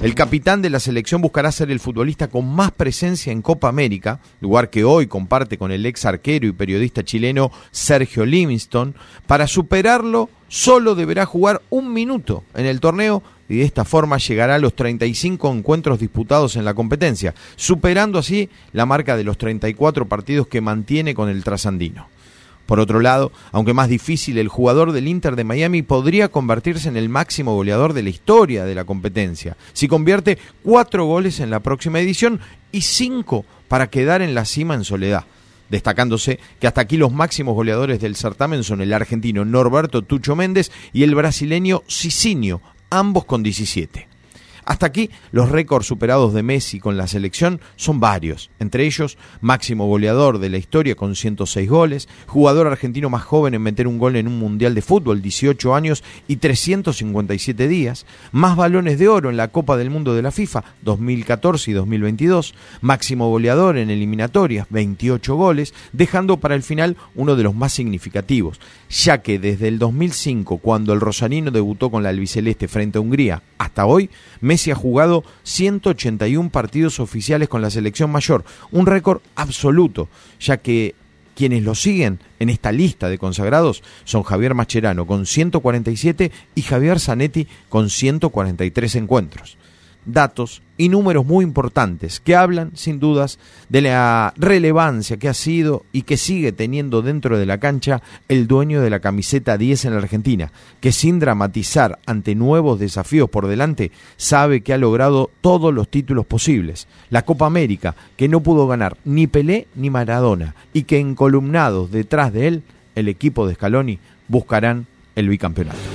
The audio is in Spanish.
El capitán de la selección buscará ser el futbolista con más presencia en Copa América, lugar que hoy comparte con el ex arquero y periodista chileno Sergio Livingston. Para superarlo, solo deberá jugar un minuto en el torneo y de esta forma llegará a los 35 encuentros disputados en la competencia, superando así la marca de los 34 partidos que mantiene con el trasandino. Por otro lado, aunque más difícil, el jugador del Inter de Miami podría convertirse en el máximo goleador de la historia de la competencia, si convierte cuatro goles en la próxima edición y cinco para quedar en la cima en soledad destacándose que hasta aquí los máximos goleadores del certamen son el argentino Norberto Tucho Méndez y el brasileño Cicinio, ambos con 17. Hasta aquí, los récords superados de Messi con la selección son varios, entre ellos máximo goleador de la historia con 106 goles, jugador argentino más joven en meter un gol en un mundial de fútbol, 18 años y 357 días, más balones de oro en la Copa del Mundo de la FIFA 2014 y 2022, máximo goleador en eliminatorias, 28 goles, dejando para el final uno de los más significativos, ya que desde el 2005, cuando el Rosanino debutó con la albiceleste frente a Hungría, hasta hoy, Messi se ha jugado 181 partidos oficiales con la selección mayor, un récord absoluto, ya que quienes lo siguen en esta lista de consagrados son Javier Mascherano con 147 y Javier Zanetti con 143 encuentros. Datos y números muy importantes que hablan sin dudas de la relevancia que ha sido y que sigue teniendo dentro de la cancha el dueño de la camiseta 10 en la Argentina, que sin dramatizar ante nuevos desafíos por delante, sabe que ha logrado todos los títulos posibles. La Copa América, que no pudo ganar ni Pelé ni Maradona, y que encolumnados detrás de él, el equipo de Scaloni buscarán el bicampeonato.